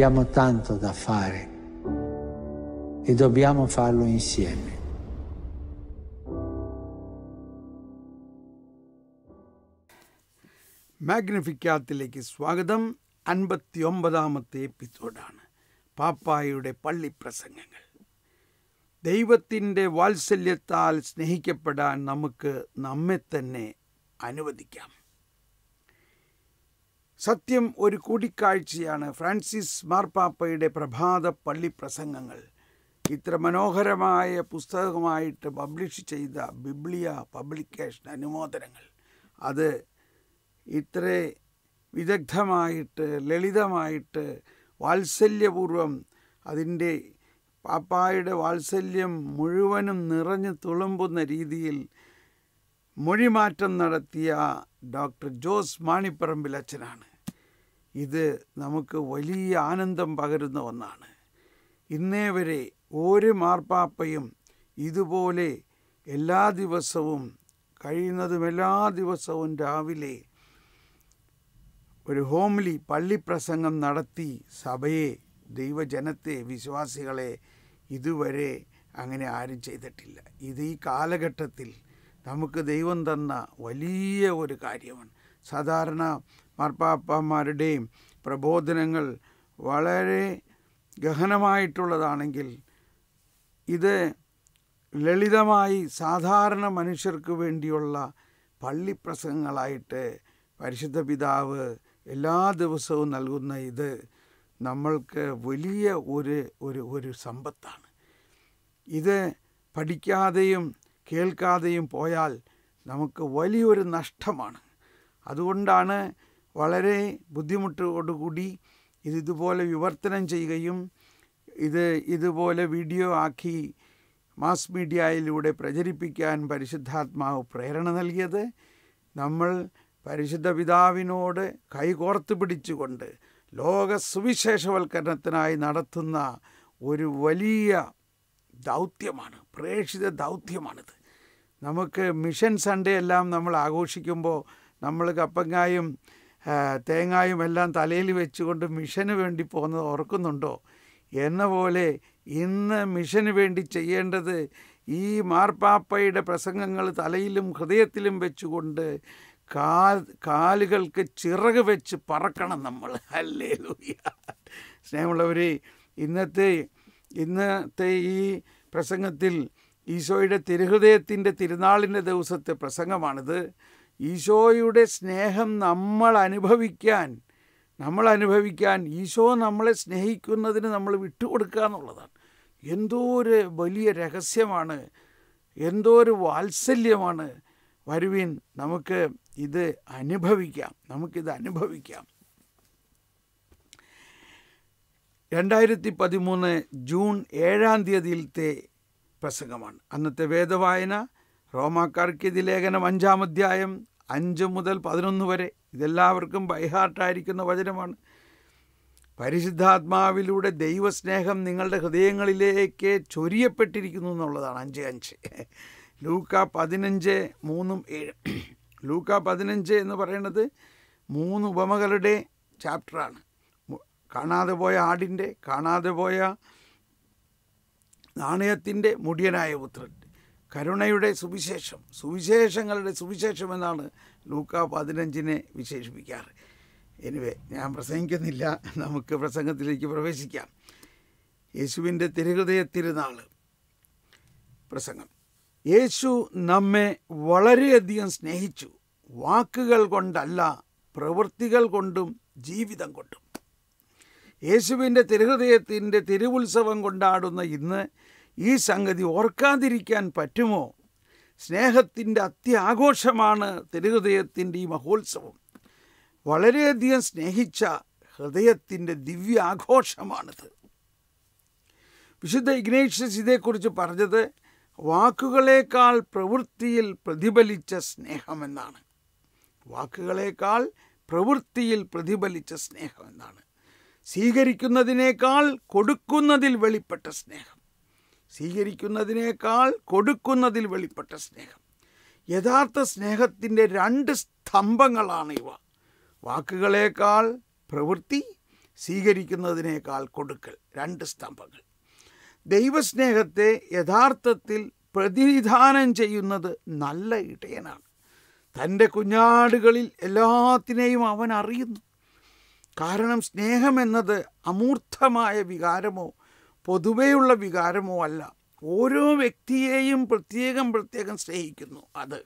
Abbiamo tanto da fare e dobbiamo farlo insieme. മാഗ്നിഫിക്കാത്തിലേക്ക് സ്വാഗതം അൻപത്തി ഒമ്പതാമത്തെ എപ്പിസോഡാണ് പാപ്പായുടെ പള്ളിപ്രസംഗങ്ങൾ ദൈവത്തിൻ്റെ വാത്സല്യത്താൽ സ്നേഹിക്കപ്പെടാൻ നമുക്ക് നമ്മെ തന്നെ അനുവദിക്കാം സത്യം ഒരു കൂടിക്കാഴ്ചയാണ് ഫ്രാൻസിസ് മാർപ്പാപ്പയുടെ പ്രഭാത പള്ളി പ്രസംഗങ്ങൾ ഇത്ര മനോഹരമായ പുസ്തകമായിട്ട് പബ്ലിഷ് ചെയ്ത ബിബ്ലിയ പബ്ലിക്കേഷൻ അനുമോദനങ്ങൾ അത് ഇത്ര വിദഗ്ധമായിട്ട് ലളിതമായിട്ട് വാത്സല്യപൂർവം അതിൻ്റെ പാപ്പായുടെ വാത്സല്യം മുഴുവനും നിറഞ്ഞു തുളുമ്പുന്ന രീതിയിൽ മൊഴിമാറ്റം നടത്തിയ ഡോക്ടർ ജോസ് മാണിപ്പറമ്പിൽ അച്ഛനാണ് ഇത് നമുക്ക് വലിയ ആനന്ദം പകരുന്ന ഒന്നാണ് ഇന്നേ വരെ ഒരു മാർപ്പാപ്പയും ഇതുപോലെ എല്ലാ ദിവസവും കഴിയുന്നതും എല്ലാ ദിവസവും രാവിലെ ഒരു ഹോംലി പള്ളി പ്രസംഗം നടത്തി സഭയെ ദൈവജനത്തെ വിശ്വാസികളെ ഇതുവരെ അങ്ങനെ ആരും ചെയ്തിട്ടില്ല ഇത് ഈ കാലഘട്ടത്തിൽ നമുക്ക് ദൈവം തന്ന വലിയ ഒരു കാര്യമാണ് സാധാരണ മാർപ്പാപ്പന്മാരുടെയും പ്രബോധനങ്ങൾ വളരെ ഗഹനമായിട്ടുള്ളതാണെങ്കിൽ ഇത് ലളിതമായി സാധാരണ മനുഷ്യർക്ക് വേണ്ടിയുള്ള പള്ളി പ്രസംഗങ്ങളായിട്ട് പരിശുദ്ധ പിതാവ് എല്ലാ ദിവസവും നൽകുന്ന ഇത് നമ്മൾക്ക് വലിയ ഒരു ഒരു ഒരു സമ്പത്താണ് ഇത് പഠിക്കാതെയും കേൾക്കാതെയും പോയാൽ നമുക്ക് വലിയൊരു നഷ്ടമാണ് അതുകൊണ്ടാണ് വളരെ ബുദ്ധിമുട്ടോടുകൂടി ഇത് ഇതുപോലെ വിവർത്തനം ചെയ്യുകയും ഇത് ഇതുപോലെ വീഡിയോ ആക്കി മാസ് മീഡിയയിലൂടെ പ്രചരിപ്പിക്കാൻ പരിശുദ്ധാത്മാവ് പ്രേരണ നൽകിയത് നമ്മൾ പരിശുദ്ധ പിതാവിനോട് കൈകോർത്ത് പിടിച്ചുകൊണ്ട് ലോക സുവിശേഷവൽക്കരണത്തിനായി നടത്തുന്ന ഒരു വലിയ ദൗത്യമാണ് പ്രേക്ഷിത ദൗത്യമാണിത് നമുക്ക് മിഷൻ സൺഡേ എല്ലാം നമ്മൾ ആഘോഷിക്കുമ്പോൾ നമ്മൾ കപ്പങ്ങായും തേങ്ങായും എല്ലാം തലയിൽ വെച്ചുകൊണ്ട് മിഷന് വേണ്ടി പോകുന്നത് ഓർക്കുന്നുണ്ടോ എന്ന പോലെ ഇന്ന് മിഷന് വേണ്ടി ചെയ്യേണ്ടത് ഈ മാർപ്പാപ്പയുടെ പ്രസംഗങ്ങൾ തലയിലും ഹൃദയത്തിലും വെച്ചുകൊണ്ട് കാൽ കാലുകൾക്ക് ചിറക് വെച്ച് പറക്കണം നമ്മൾ അല്ലേ ലൂയ സ്നേഹമുള്ളവർ ഇന്നത്തെ ഇന്നത്തെ ഈ പ്രസംഗത്തിൽ ഈശോയുടെ തിരുഹൃദയത്തിൻ്റെ തിരുനാളിൻ്റെ ദിവസത്തെ പ്രസംഗമാണിത് ഈശോയുടെ സ്നേഹം നമ്മൾ അനുഭവിക്കാൻ നമ്മൾ അനുഭവിക്കാൻ ഈശോ നമ്മളെ സ്നേഹിക്കുന്നതിന് നമ്മൾ വിട്ടുകൊടുക്കുക എന്നുള്ളതാണ് എന്തോ ഒരു വലിയ രഹസ്യമാണ് എന്തോ ഒരു വാത്സല്യമാണ് വരുവിൻ നമുക്ക് ഇത് അനുഭവിക്കാം നമുക്കിത് അനുഭവിക്കാം രണ്ടായിരത്തി പതിമൂന്ന് ജൂൺ ഏഴാം തീയതിയിലത്തെ പ്രസംഗമാണ് അന്നത്തെ വേദവായന റോമാക്കാർക്കെതി ലേഖനം അഞ്ചാം അധ്യായം അഞ്ച് മുതൽ പതിനൊന്ന് വരെ ഇതെല്ലാവർക്കും ബൈഹാർട്ടായിരിക്കുന്ന വചനമാണ് പരിശുദ്ധാത്മാവിലൂടെ ദൈവസ്നേഹം നിങ്ങളുടെ ഹൃദയങ്ങളിലേക്ക് ചൊരിയപ്പെട്ടിരിക്കുന്നു എന്നുള്ളതാണ് അഞ്ച് അഞ്ച് ലൂക്ക പതിനഞ്ച് മൂന്നും ഏഴ് ലൂക്ക പതിനഞ്ച് എന്ന് പറയുന്നത് മൂന്ന് ഉപമകളുടെ ചാപ്റ്ററാണ് കാണാതെ പോയ ആടിൻ്റെ കാണാതെ പോയ നാണയത്തിൻ്റെ മുടിയനായ പുത്രൻ കരുണയുടെ സുവിശേഷം സുവിശേഷങ്ങളുടെ സുവിശേഷം എന്നാണ് ലൂക്ക പതിനഞ്ചിനെ വിശേഷിപ്പിക്കാറ് എനിവേ ഞാൻ പ്രസംഗിക്കുന്നില്ല നമുക്ക് പ്രസംഗത്തിലേക്ക് പ്രവേശിക്കാം യേശുവിൻ്റെ തിരുഹൃദയ തിരുനാൾ പ്രസംഗം യേശു നമ്മെ വളരെയധികം സ്നേഹിച്ചു വാക്കുകൾ കൊണ്ടല്ല പ്രവൃത്തികൾ കൊണ്ടും ജീവിതം കൊണ്ടും യേശുവിൻ്റെ തിരുഹൃദയത്തിൻ്റെ തിരുവുത്സവം കൊണ്ടാടുന്ന ഇന്ന് ഈ സംഗതി ഓർക്കാതിരിക്കാൻ പറ്റുമോ സ്നേഹത്തിൻ്റെ അത്യാഘോഷമാണ് തിരുഹൃദയത്തിൻ്റെ ഈ മഹോത്സവം വളരെയധികം സ്നേഹിച്ച ഹൃദയത്തിൻ്റെ ദിവ്യാഘോഷമാണിത് വിശുദ്ധ ഇഗ്നേഷ്യസ് ഇതേക്കുറിച്ച് പറഞ്ഞത് വാക്കുകളേക്കാൾ പ്രവൃത്തിയിൽ പ്രതിഫലിച്ച സ്നേഹമെന്നാണ് വാക്കുകളേക്കാൾ പ്രവൃത്തിയിൽ പ്രതിഫലിച്ച സ്നേഹമെന്നാണ് സ്വീകരിക്കുന്നതിനേക്കാൾ കൊടുക്കുന്നതിൽ വെളിപ്പെട്ട സ്നേഹം സ്വീകരിക്കുന്നതിനേക്കാൾ കൊടുക്കുന്നതിൽ വെളിപ്പെട്ട സ്നേഹം യഥാർത്ഥ സ്നേഹത്തിൻ്റെ രണ്ട് സ്തംഭങ്ങളാണ് ഇവ വാക്കുകളേക്കാൾ പ്രവൃത്തി സ്വീകരിക്കുന്നതിനേക്കാൾ കൊടുക്കൽ രണ്ട് സ്തംഭങ്ങൾ ദൈവസ്നേഹത്തെ യഥാർത്ഥത്തിൽ പ്രതിനിധാനം ചെയ്യുന്നത് നല്ല ഇടയനാണ് തൻ്റെ കുഞ്ഞാടുകളിൽ എല്ലാത്തിനെയും അവൻ അറിയുന്നു കാരണം സ്നേഹമെന്നത് അമൂർത്തമായ വികാരമോ പൊതുവെയുള്ള വികാരമോ അല്ല ഓരോ വ്യക്തിയെയും പ്രത്യേകം പ്രത്യേകം സ്നേഹിക്കുന്നു അത്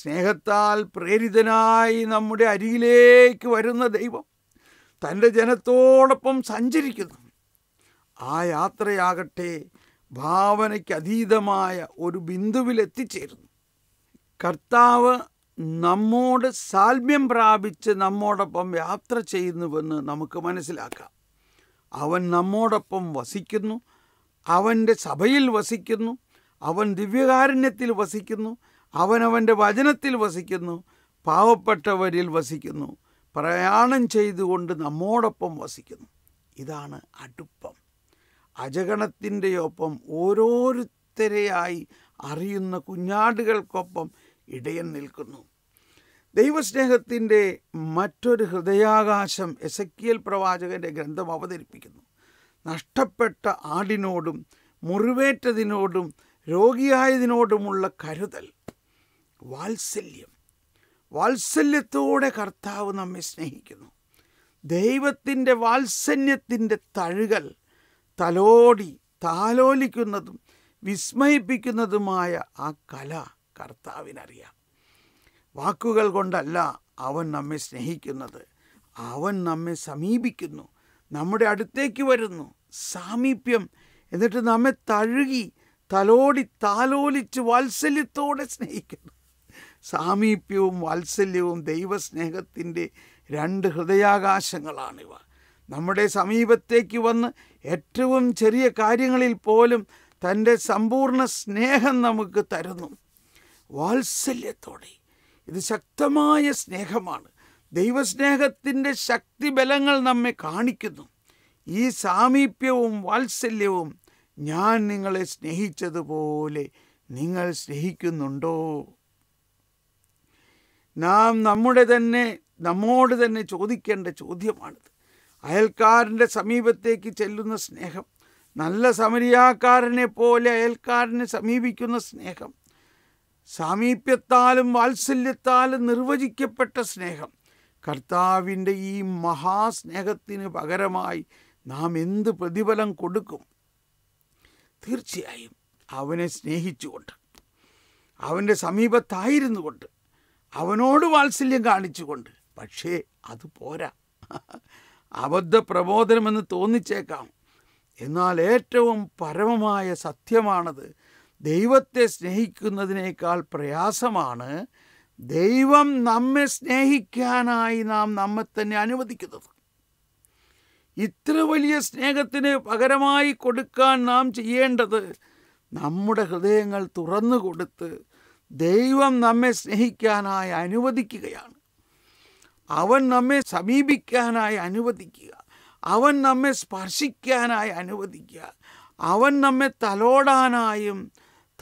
സ്നേഹത്താൽ പ്രേരിതനായി നമ്മുടെ അരികിലേക്ക് വരുന്ന ദൈവം തൻ്റെ ജനത്തോടൊപ്പം സഞ്ചരിക്കുന്നു ആ യാത്രയാകട്ടെ ഭാവനയ്ക്ക് അതീതമായ ഒരു ബിന്ദുവിലെത്തിച്ചേരുന്നു കർത്താവ് നമ്മോട് സാൽമ്യം പ്രാപിച്ച് നമ്മോടൊപ്പം യാത്ര ചെയ്യുന്നുവെന്ന് നമുക്ക് മനസ്സിലാക്കാം അവൻ നമ്മോടൊപ്പം വസിക്കുന്നു അവൻ്റെ സഭയിൽ വസിക്കുന്നു അവൻ ദിവ്യകാരുണ്യത്തിൽ വസിക്കുന്നു അവനവൻ്റെ വചനത്തിൽ വസിക്കുന്നു പാവപ്പെട്ടവരിൽ വസിക്കുന്നു പ്രയാണം ചെയ്തുകൊണ്ട് നമ്മോടൊപ്പം വസിക്കുന്നു ഇതാണ് അടുപ്പം അജഗണത്തിൻ്റെ ഒപ്പം ഓരോരുത്തരെയായി അറിയുന്ന കുഞ്ഞാടുകൾക്കൊപ്പം ഇടയൻ നിൽക്കുന്നു ദൈവസ്നേഹത്തിൻ്റെ മറ്റൊരു ഹൃദയാകാശം എസക്കിയൽ പ്രവാചകൻ്റെ ഗ്രന്ഥം അവതരിപ്പിക്കുന്നു നഷ്ടപ്പെട്ട ആടിനോടും മുറിവേറ്റതിനോടും രോഗിയായതിനോടുമുള്ള കരുതൽ വാത്സല്യം വാത്സല്യത്തോടെ കർത്താവ് നമ്മെ സ്നേഹിക്കുന്നു ദൈവത്തിൻ്റെ വാത്സല്യത്തിൻ്റെ തഴുകൽ തലോടി താലോലിക്കുന്നതും വിസ്മയിപ്പിക്കുന്നതുമായ ആ കല കർത്താവിനറിയാം വാക്കുകൾ കൊണ്ടല്ല അവൻ നമ്മെ സ്നേഹിക്കുന്നത് അവൻ നമ്മെ സമീപിക്കുന്നു നമ്മുടെ അടുത്തേക്ക് വരുന്നു സാമീപ്യം എന്നിട്ട് നമ്മെ തഴുകി തലോടി താലോലിച്ച് വാത്സല്യത്തോടെ സ്നേഹിക്കുന്നു സാമീപ്യവും വാത്സല്യവും ദൈവസ്നേഹത്തിൻ്റെ രണ്ട് ഹൃദയാകാശങ്ങളാണിവ നമ്മുടെ സമീപത്തേക്ക് വന്ന് ഏറ്റവും ചെറിയ കാര്യങ്ങളിൽ പോലും തൻ്റെ സമ്പൂർണ്ണ സ്നേഹം നമുക്ക് തരുന്നു വാത്സല്യത്തോടെ ഇത് ശക്തമായ സ്നേഹമാണ് ദൈവസ്നേഹത്തിൻ്റെ ശക്തി ബലങ്ങൾ നമ്മെ കാണിക്കുന്നു ഈ സാമീപ്യവും വാത്സല്യവും ഞാൻ നിങ്ങളെ സ്നേഹിച്ചതുപോലെ നിങ്ങൾ സ്നേഹിക്കുന്നുണ്ടോ നാം നമ്മുടെ തന്നെ നമ്മോട് തന്നെ ചോദിക്കേണ്ട ചോദ്യമാണിത് അയൽക്കാരൻ്റെ സമീപത്തേക്ക് ചെല്ലുന്ന സ്നേഹം നല്ല സമരിയാക്കാരനെ പോലെ അയൽക്കാരനെ സമീപിക്കുന്ന സ്നേഹം സാമീപ്യത്താലും വാത്സല്യത്താലും നിർവചിക്കപ്പെട്ട സ്നേഹം കർത്താവിൻ്റെ ഈ മഹാസ്നേഹത്തിന് പകരമായി നാം എന്ത് പ്രതിഫലം കൊടുക്കും തീർച്ചയായും അവനെ സ്നേഹിച്ചുകൊണ്ട് അവൻ്റെ സമീപത്തായിരുന്നു കൊണ്ട് അവനോട് വാത്സല്യം കാണിച്ചുകൊണ്ട് പക്ഷേ അത് പോരാ അബദ്ധ പ്രബോധനമെന്ന് തോന്നിച്ചേക്കാം എന്നാൽ ഏറ്റവും പരമമായ സത്യമാണത് ദൈവത്തെ സ്നേഹിക്കുന്നതിനേക്കാൾ പ്രയാസമാണ് ദൈവം നമ്മെ സ്നേഹിക്കാനായി നാം നമ്മെ തന്നെ അനുവദിക്കുന്നത് ഇത്ര വലിയ സ്നേഹത്തിന് പകരമായി കൊടുക്കാൻ നാം ചെയ്യേണ്ടത് നമ്മുടെ ഹൃദയങ്ങൾ തുറന്നു കൊടുത്ത് ദൈവം നമ്മെ സ്നേഹിക്കാനായി അനുവദിക്കുകയാണ് അവൻ നമ്മെ സമീപിക്കാനായി അനുവദിക്കുക അവൻ നമ്മെ സ്പർശിക്കാനായി അനുവദിക്കുക അവൻ നമ്മെ തലോടാനായും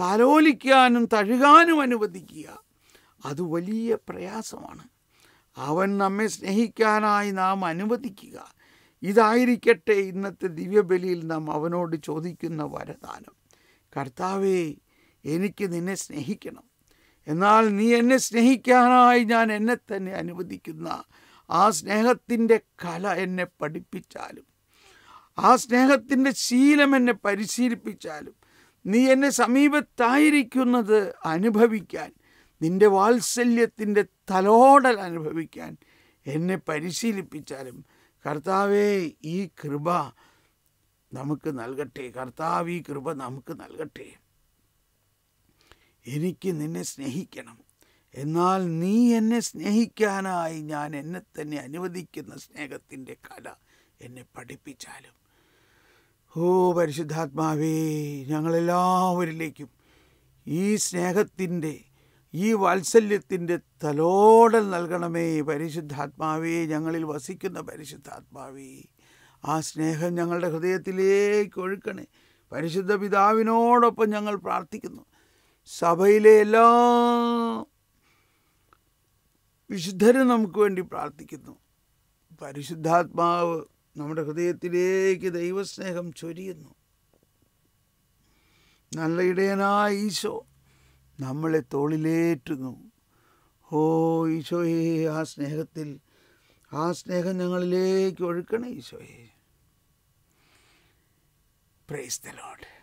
തലോലിക്കാനും തഴുകാനും അനുവദിക്കുക അത് വലിയ പ്രയാസമാണ് അവൻ നമ്മെ സ്നേഹിക്കാനായി നാം അനുവദിക്കുക ഇതായിരിക്കട്ടെ ഇന്നത്തെ ദിവ്യബലിയിൽ നാം അവനോട് ചോദിക്കുന്ന വരദാനം കർത്താവേ എനിക്ക് നിന്നെ സ്നേഹിക്കണം എന്നാൽ നീ എന്നെ സ്നേഹിക്കാനായി ഞാൻ എന്നെ തന്നെ അനുവദിക്കുന്ന ആ സ്നേഹത്തിൻ്റെ കല എന്നെ പഠിപ്പിച്ചാലും ആ സ്നേഹത്തിൻ്റെ ശീലം എന്നെ പരിശീലിപ്പിച്ചാലും നീ എന്നെ സമീപത്തായിരിക്കുന്നത് അനുഭവിക്കാൻ നിന്റെ വാത്സല്യത്തിൻ്റെ തലോടൽ അനുഭവിക്കാൻ എന്നെ പരിശീലിപ്പിച്ചാലും കർത്താവേ ഈ കൃപ നമുക്ക് നൽകട്ടെ കർത്താവ് ഈ കൃപ നമുക്ക് നൽകട്ടെ എനിക്ക് നിന്നെ സ്നേഹിക്കണം എന്നാൽ നീ എന്നെ സ്നേഹിക്കാനായി ഞാൻ എന്നെ തന്നെ അനുവദിക്കുന്ന സ്നേഹത്തിൻ്റെ കല എന്നെ പഠിപ്പിച്ചാലും ഓ പരിശുദ്ധാത്മാവേ ഞങ്ങളെല്ലാവരിലേക്കും ഈ സ്നേഹത്തിൻ്റെ ഈ വാത്സല്യത്തിൻ്റെ തലോടൽ നൽകണമേ പരിശുദ്ധാത്മാവേ ഞങ്ങളിൽ വസിക്കുന്ന പരിശുദ്ധാത്മാവേ ആ സ്നേഹം ഞങ്ങളുടെ ഹൃദയത്തിലേക്ക് ഒഴുക്കണേ പരിശുദ്ധ പിതാവിനോടൊപ്പം ഞങ്ങൾ പ്രാർത്ഥിക്കുന്നു സഭയിലെ എല്ലാ വിശുദ്ധരും നമുക്ക് വേണ്ടി പ്രാർത്ഥിക്കുന്നു പരിശുദ്ധാത്മാവ് നമ്മുടെ ഹൃദയത്തിലേക്ക് ദൈവസ്നേഹം ചൊരിയുന്നു നല്ല ഇടയനായ ഈശോ നമ്മളെ തോളിലേറ്റുന്നു ഓ ഈശോയെ ആ സ്നേഹത്തിൽ ആ സ്നേഹം ഞങ്ങളിലേക്ക് ഒഴുക്കണേ ഈശോയെ പ്രൈസ് ദ ലോഡ്